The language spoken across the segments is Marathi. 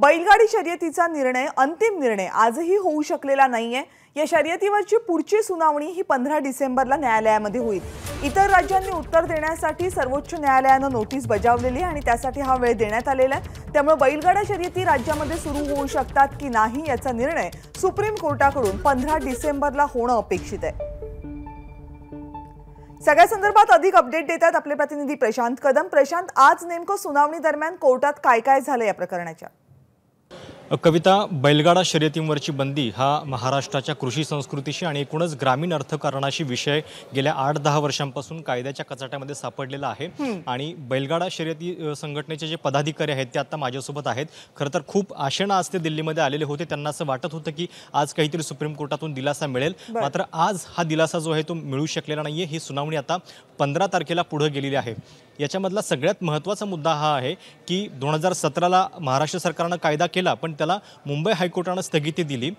बैलगाडी शर्यतीचा निर्णय अंतिम निर्णय आजही होऊ शकलेला नाहीये या शर्यतीवरची पुढची सुनावणी ही पंधरा डिसेंबरला न्यायालयामध्ये होईल इतर राज्यांनी उत्तर देण्यासाठी सर्वोच्च न्यायालयानं नोटीस बजावलेली आहे आणि त्यासाठी हा वेळ देण्यात आलेला आहे त्यामुळे बैलगाड्या शर्यती राज्यामध्ये सुरू होऊ शकतात की नाही याचा निर्णय सुप्रीम कोर्टाकडून पंधरा डिसेंबरला होणं अपेक्षित आहे सगळ्या संदर्भात अधिक अपडेट देतात आपले प्रतिनिधी प्रशांत कदम प्रशांत आज नेमकं सुनावणी दरम्यान कोर्टात काय काय झालं या प्रकरणाच्या कविता बैलगाडा शर्यतींवरची बंदी हा महाराष्ट्राच्या कृषी संस्कृतीशी आणि एकूणच ग्रामीण अर्थकारणाशी विषय गेल्या आठ दहा वर्षांपासून कायद्याच्या कचाट्यामध्ये सापडलेला आहे आणि बैलगाडा शर्यती संघटनेचे जे पदाधिकारी आहेत ते आता माझ्यासोबत आहेत खरं तर खूप आशेना आज ते दिल्लीमध्ये आलेले होते त्यांना असं वाटत होतं की आज काहीतरी सुप्रीम कोर्टातून दिलासा मिळेल मात्र आज हा दिलासा जो आहे तो मिळू शकलेला नाहीये ही सुनावणी आता पंधरा तारखेला पुढे गेलेली आहे याच्यामधला सगळ्यात महत्त्वाचा मुद्दा हा आहे की दोन हजार सतराला महाराष्ट्र सरकारनं कायदा केला पण त्याला मुंबई हायकोर्टानं स्थगिती दिली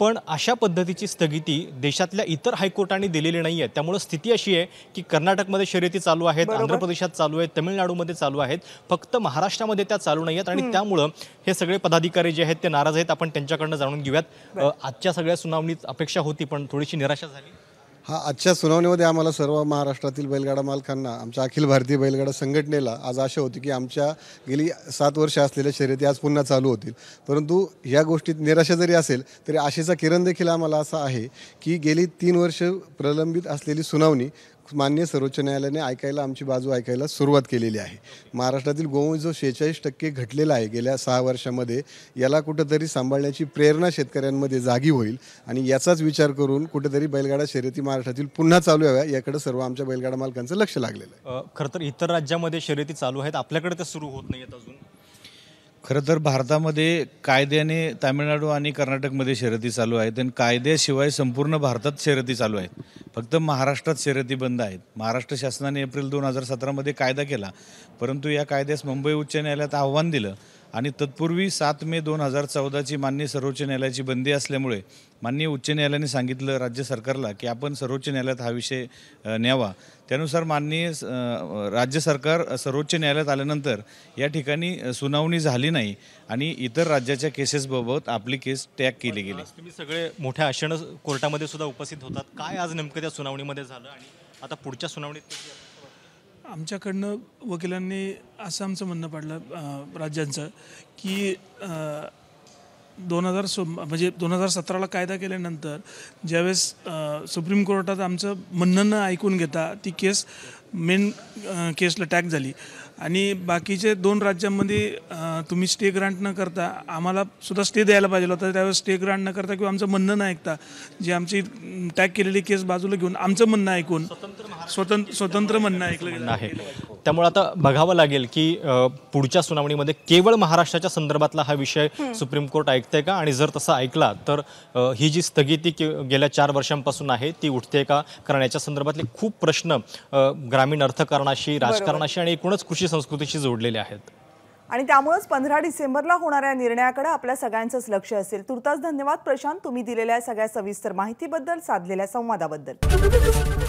पण अशा पद्धतीची स्थगिती देशातल्या इतर हायकोर्टांनी दिलेली नाही आहे त्यामुळे स्थिती अशी आहे की कर्नाटकमध्ये शर्यती चालू आहेत आंध्र प्रदेशात चालू आहेत तमिळनाडूमध्ये चालू आहेत फक्त महाराष्ट्रामध्ये त्या चालू नाही आहेत आणि त्यामुळं हे सगळे पदाधिकारी जे आहेत ते नाराज आहेत आपण त्यांच्याकडनं जाणून घेऊयात आजच्या सगळ्या सुनावणीत अपेक्षा होती पण थोडीशी निराशा झाली हा आजच्या सुनावणीमध्ये आम्हाला सर्व महाराष्ट्रातील बैलगाडा मालकांना आमच्या अखिल भारतीय बैलगाडा संघटनेला आज आशा होती की आमच्या गेली सात वर्ष असलेल्या शर्यती आज पुन्हा चालू होतील परंतु या गोष्टीत निराशा जरी असेल तरी आशेचा किरण देखील आम्हाला असा आहे की गेली तीन वर्ष प्रलंबित असलेली सुनावणी मान्य सर्वोच्च न्यायालयाने ऐकायला आमची बाजू ऐकायला सुरुवात केलेली आहे महाराष्ट्रातील गोवंश जो शेहेचाळीस टक्के घटलेला आहे गेल्या सहा वर्षामध्ये याला कुठंतरी सांभाळण्याची प्रेरणा शेतकऱ्यांमध्ये जागी होईल आणि याचाच विचार करून कुठेतरी बैलगाडा शर्यती महाराष्ट्रातील पुन्हा चालू याव्या याकडे सर्व आमच्या बैलगाडा मालकांचं लक्ष लागलेलं आहे खरं तर इतर राज्यामध्ये शर्यती चालू आहेत आपल्याकडे तर सुरू होत नाहीत अजून खरं तर भारतामध्ये कायद्याने तामिळनाडू आणि कर्नाटकमध्ये शर्यती चालू आहेत आणि कायद्याशिवाय संपूर्ण भारतात शर्यती चालू आहेत फक्त महाराष्ट्रात शर्यती बंद आहेत महाराष्ट्र शासनाने एप्रिल दोन हजार सतरामध्ये कायदा केला परंतु या कायद्यास मुंबई उच्च न्यायालयात आव्हान दिलं आणि तत्पूर्वी सात मे दोन हजार चौदाची मान्य सर्वोच्च न्यायालयाची बंदी असल्यामुळे माननीय उच्च न्यायालयाने सांगितलं राज्य सरकारला की आपण सर्वोच्च न्यायालयात हा विषय न्यावा त्यानुसार माननीय राज्य सरकार सर्वोच्च न्यायालयात आल्यानंतर या ठिकाणी सुनावणी झाली नाही आणि इतर राज्याच्या केसेसबाबत आपली केस टॅग केली गेली तुम्ही सगळे मोठ्या आशेनं कोर्टामध्ये सुद्धा उपस्थित होतात काय आज नेमकं त्या सुनावणीमध्ये झालं आणि आता पुढच्या सुनावणीत आमच्याकडनं वकिलांनी असं आमचं म्हणणं पडलं राज्यांचं की दोन हजार सो म्हणजे दोन हजार सतराला कायदा केल्यानंतर ज्यावेळेस सुप्रीम कोर्टात आमचं म्हणणं न ऐकून घेता ती केस मेन केसला टॅक झाली आणि बाकीचे दोन राज्यांमध्ये तुम्ही स्टे ग्रांट न करता आम्हाला सुद्धा स्टे द्यायला पाहिजे होता त्यावेळेस स्टे ग्रांट न करता किंवा आमचं म्हणणं न ऐकता जे आमची टॅग केलेली केस बाजूला घेऊन आमचं म्हणणं ऐकून स्वतंत्र स्वतंत्र म्हणणं ऐकलं आहे त्यामुळे आता बघावं लागेल की पुढच्या सुनावणीमध्ये केवळ महाराष्ट्राच्या संदर्भातला हा विषय सुप्रीम कोर्ट ऐकतंय का आणि जर तसा ऐकला तर ही जी स्थगिती गेल्या चार वर्षांपासून आहे ती उठते का कारण याच्या संदर्भातले खूप प्रश्न ग्रामीण अर्थकारणाशी राजकारणाशी आणि एकूणच कृषी संस्कृतीशी जोडलेले आहेत आणि त्यामुळेच पंधरा डिसेंबरला होणाऱ्या निर्णयाकडे आपल्या सगळ्यांचंच लक्ष असेल तुर्तास धन्यवाद प्रशांत तुम्ही दिलेल्या सगळ्या सविस्तर माहितीबद्दल साधलेल्या संवादाबद्दल